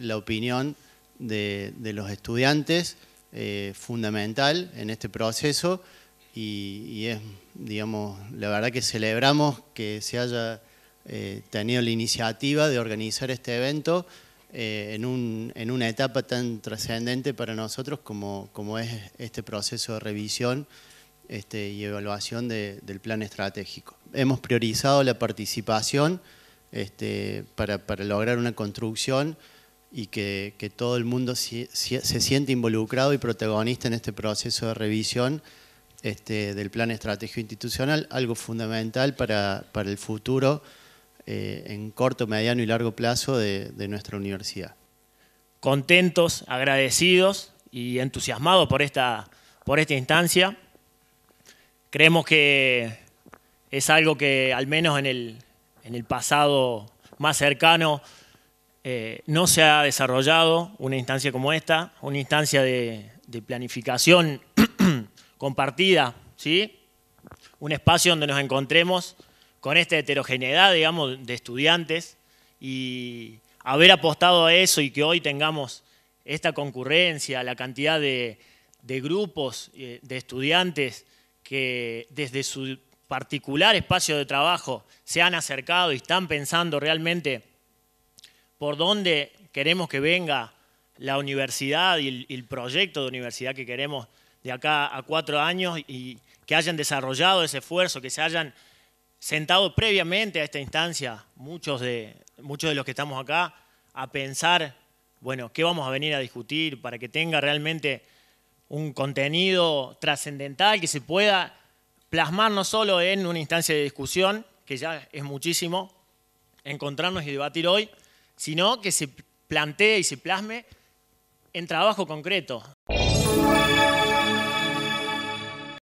la opinión de, los estudiantes eh, fundamental en este proceso y, es, digamos, la verdad que celebramos que se haya eh, tenido la iniciativa de organizar este evento eh, en, una etapa tan trascendente para nosotros como, es este proceso de revisión este, y evaluación del plan estratégico. Hemos priorizado la participación este, para, para lograr una construcción y que, todo el mundo se, siente involucrado y protagonista en este proceso de revisión este, del plan estratégico institucional, algo fundamental para, el futuro eh, en corto, mediano y largo plazo de, nuestra universidad. Contentos, agradecidos y entusiasmados por esta, por esta instancia. Creemos que es algo que al menos en el pasado más cercano eh, no se ha desarrollado una instancia como esta, una instancia de, planificación compartida, ¿sí? un espacio donde nos encontremos con esta heterogeneidad, digamos, de estudiantes y haber apostado a eso y que hoy tengamos esta concurrencia, la cantidad de grupos eh, de estudiantes que desde su particular espacio de trabajo se han acercado y están pensando realmente por dónde queremos que venga la universidad y el, proyecto de universidad que queremos de acá a cuatro años y que hayan desarrollado ese esfuerzo, que se hayan sentado previamente a esta instancia, muchos de, muchos de los que estamos acá, a pensar, bueno, qué vamos a venir a discutir para que tenga realmente un contenido trascendental que se pueda plasmar no solo en una instancia de discusión, que ya es muchísimo, encontrarnos y debatir hoy, sino que se plantee y se plasme en trabajo concreto.